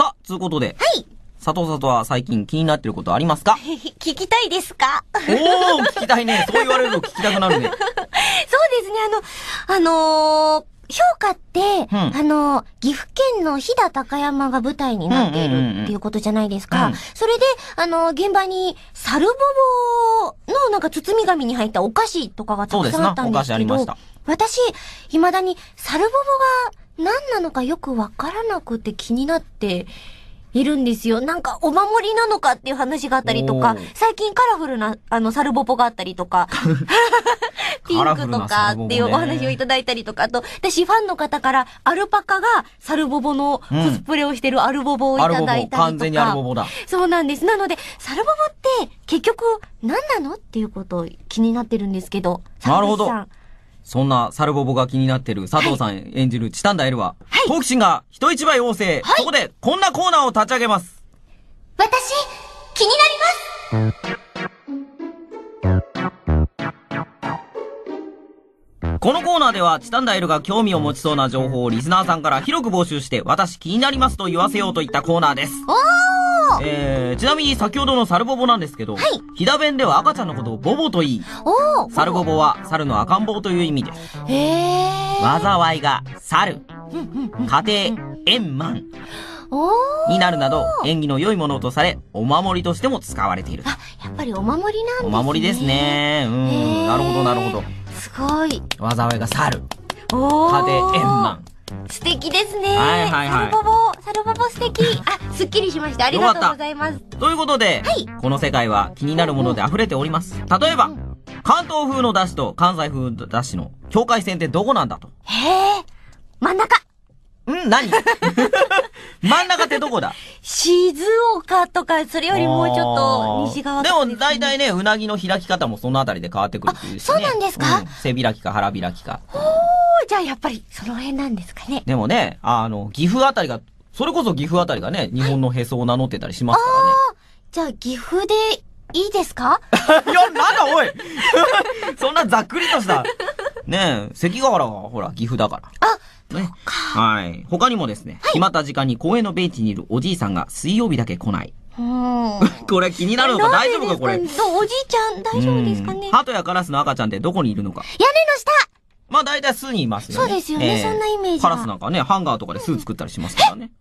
さあ、つうことで。はい。佐藤里は最近気になってることありますか 聞きたいですかおー、聞きたいね。そう言われると聞きたくなるね。そうですね、あの、あのー評価って、うん、あの、岐阜県の飛騨高山が舞台になっているっていうことじゃないですか。それで、あの、現場に、サルボボのなんか包み紙に入ったお菓子とかがたくさんあったんですけど、私、未だにサルボボが何なのかよくわからなくて気になっているんですよ。なんかお守りなのかっていう話があったりとか、最近カラフルな、あの、サルボポがあったりとか、ピンクとかっていうお話をいただいたりとか、あと、私ファンの方からアルパカがサルボボのコスプレをしてるアルボボをいただいたりとか。うん、完全にアルボボだ。そうなんです。なので、サルボボって結局何なのっていうことを気になってるんですけど、なるほど。さんそんなサルボボが気になってる佐藤さん演じるチタンダエルは、はい、好奇心が人一倍旺盛、はい、そこでこんなコーナーを立ち上げます。私、気になりますこのコーナーでは、チタンダエルが興味を持ちそうな情報をリスナーさんから広く募集して、私気になりますと言わせようといったコーナーです。おーえー、ちなみに先ほどのサルボボなんですけど、はい。ひだ弁では赤ちゃんのことをボボと言い、おサルボボは猿の赤ん坊という意味です。へえ。災いが猿、家庭、円満。になるなど縁起の良いものとされお守りとしても使われているあやっぱりお守りなんですねお守りですねうんなるほどなるほどすごい災いが去る家庭円満素敵ですね。はいはいはい。サルボボ、サルボボ素敵。あ、すっきりしました。ありがとうございます。ということで、はい、この世界は気になるもので溢れております。例えば、関東風の出汁と関西風の出汁の境界線ってどこなんだと。へえ、真ん中。ん何 真ん中ってどこだ静岡とか、それよりもうちょっと西側で、ね、でも大体ね、うなぎの開き方もそのあたりで変わってくるっていう、ね、そうなんですか、うん、背開きか腹開きか。ほーじゃあやっぱりその辺なんですかね。でもね、あの、岐阜あたりが、それこそ岐阜あたりがね、日本のへそを名乗ってたりしますからね。ああ、じゃあ岐阜でいいですか いや、なんだおい そんなざっくりとした。ねえ、関ヶ原はほら、岐阜だから。あね。はい。他にもですね、はい、決まった時間に公園のベンチにいるおじいさんが水曜日だけ来ない。これ気になるのか大丈夫かこれ。おじいちゃん大丈夫ですかね鳩やカラスの赤ちゃんってどこにいるのか。屋根の下まあ大体巣にいますね。そうですよね、えー、そんなイメージカラスなんかね、ハンガーとかで巣作ったりしますからね。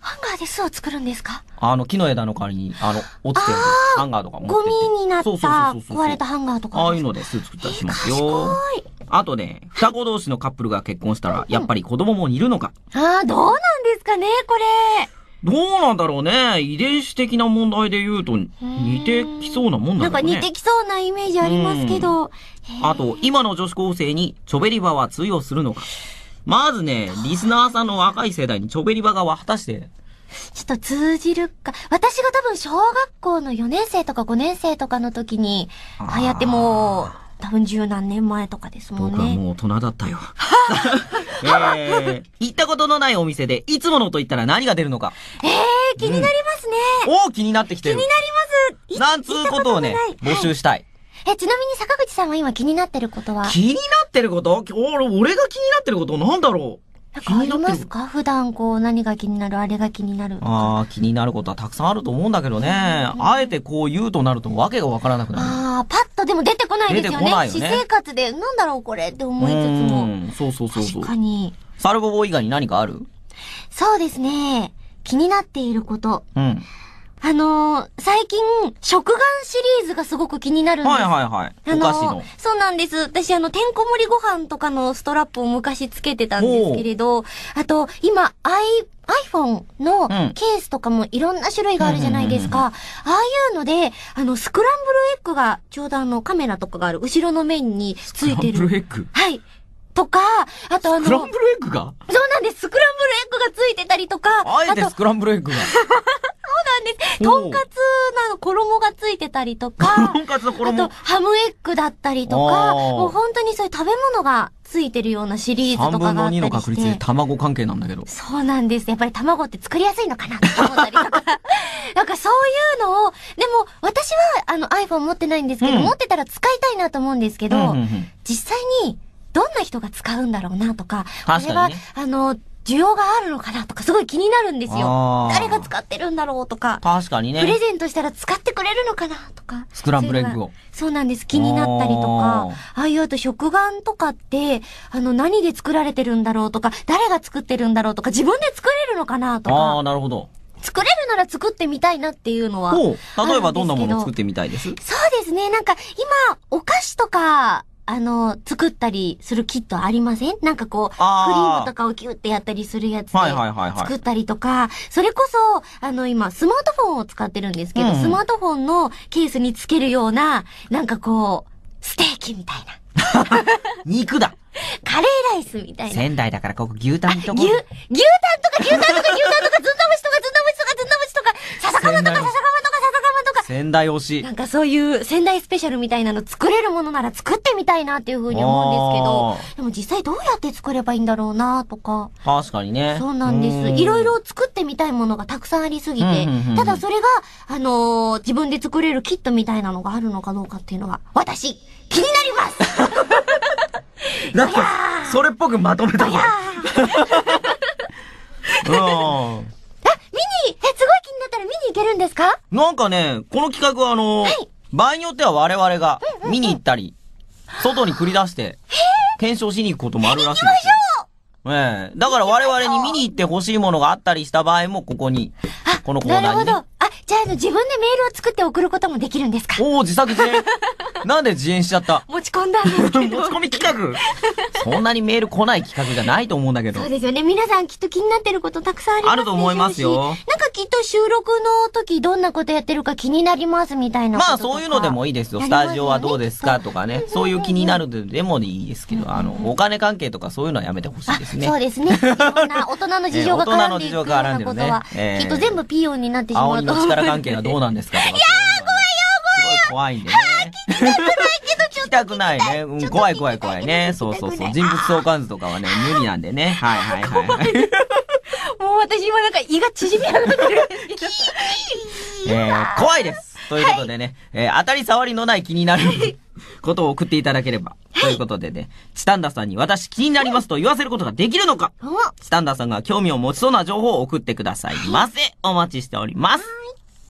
ハンガーで巣を作るんですかあの、木の枝の代わりに、あの、落ちてるハンガーとかも。ゴミになった、壊れたハンガーとか。ああいうので巣作ったりしますよ。ごい。あとね、双子同士のカップルが結婚したら、やっぱり子供もいるのか。うん、ああ、どうなんですかね、これ。どうなんだろうね。遺伝子的な問題で言うと、似てきそうなもんだね。なんか似てきそうなイメージありますけど。あと、今の女子高生にチョベリバは通用するのか。まずね、リスナーさんの若い世代にチョベリバが果たして、ちょっと通じるか。私が多分小学校の4年生とか5年生とかの時に、ああやってもう、多分十何年前とかですもんね。僕はもう大人だったよ。えー、行ったことのないお店で、いつものと言ったら何が出るのか。えー、気になりますね。うん、お気になってきてる。気になります。なんつうことをね、募集したい。はいえ、ちなみに坂口さんは今気になってることは気になってること俺が気になってることなんだろうなんかありますか普段こう何が気になる、あれが気になるああ、気になることはたくさんあると思うんだけどね。あえてこう言うとなるとわけがわからなくなる。ああ、パッとでも出てこないですよね。よね私生活でなんだろうこれって思いつつも。うん、そうそうそうそう。確かに。サルボボ以外に何かあるそうですね。気になっていること。うん。あのー、最近、食玩シリーズがすごく気になるんです。はいはいはい。あのー、お菓子の。そうなんです。私、あの、てんこ盛りご飯とかのストラップを昔つけてたんですけれど、あと、今、アイ、iPhone のケースとかもいろんな種類があるじゃないですか。ああいうので、あの、スクランブルエッグが、ちょうどあの、カメラとかがある後ろの面についてる。スクランブルエッグはい。とか、あとあの、スクランブルエッグがそうなんです。スクランブルエッグがついてたりとか。あえてスクランブルエッグが。です。とんかつの衣がついてたりとか、とんかつの衣あとハムエッグだったりとか、もう本当にそういう食べ物がついてるようなシリーズとかがあったりして。3分の2の確率で卵関係なんだけど。そうなんです。やっぱり卵って作りやすいのかなと思ったりとか。なんかそういうのを、でも私はあの iPhone 持ってないんですけど、うん持ってたら使いたいなと思うんですけど、うんうんうん実際にどんな人が使うんだろうなとか、こ確かねれは、あの、需要があるのかなとかすごい気になるんですよ。誰が使ってるんだろうとか。確かにね。プレゼントしたら使ってくれるのかなとか。スクランブルエッグを。そうなんです。気になったりとか。ああいうあと食玩とかって、あの何で作られてるんだろうとか、誰が作ってるんだろうとか、自分で作れるのかなとか。ああ、なるほど。作れるなら作ってみたいなっていうのは。例えばどんなもの作ってみたいですそうですね。なんか今、お菓子とかあの、作ったりするキットありませんなんかこう、クリームとかをキュってやったりするやつで、作ったりとか、それこそ、あの今、スマートフォンを使ってるんですけど、うん、スマートフォンのケースにつけるような、なんかこう、ステーキみたいな。肉だカレーライスみたいな。仙台だからここ牛タンとか。牛、牛タンとか牛タンとか牛タンとかずんだ餅とかずんだ餅とかずんだ餅とか、笹かまとか笹か仙台推し。なんかそういう仙台スペシャルみたいなの作れるものなら作ってみたいなっていうふうに思うんですけど、でも実際どうやって作ればいいんだろうなとか。確かにね。そうなんです。いろいろ作ってみたいものがたくさんありすぎて、ただそれが、あのー、自分で作れるキットみたいなのがあるのかどうかっていうのは、私、気になります だって、それっぽくまとめたか うん、かなんかね、この企画はあの、はい、場合によっては我々が見に行ったり、外に繰り出して、検証しに行くこともあるらしいですよ。ええー、だから我々に見に行って欲しいものがあったりした場合も、ここに、このコーナーに、ね、なるほど。あ、じゃあ、あの、自分でメールを作って送ることもできるんですかおお、自作自演。なんで自演しちゃった持ち込んだんですけ 持ち込み企画そんなにメール来ない企画じゃないと思うんだけど。そうですよね。皆さんきっと気になってることたくさんあります、ね、あると思いますよ。なんかきっと収録の時どんなことやってるか気になりますみたいなまあそういうのでもいいですよ。スタジオはどうですかとかね。そういう気になるでもいいですけど、あの、お金関係とかそういうのはやめてほしいですね。そうですね。いろんな大人の事情が絡んでいくようなことは、きっと全部ピーヨンになってしまうと思うで。の力関係はどうなんですかとか。いやー怖いね。聞きたくないね。うん、怖い怖い怖いね。そうそうそう。人物相関図とかはね、無理なんでね。はいはいはい、もう私今なんか胃が縮み上がってるんですけど。えー、怖いですということでね、はい、えー、当たり障りのない気になることを送っていただければ。ということでね、チタンダさんに私気になりますと言わせることができるのか、チタンダさんが興味を持ちそうな情報を送ってくださいませ。お待ちしております。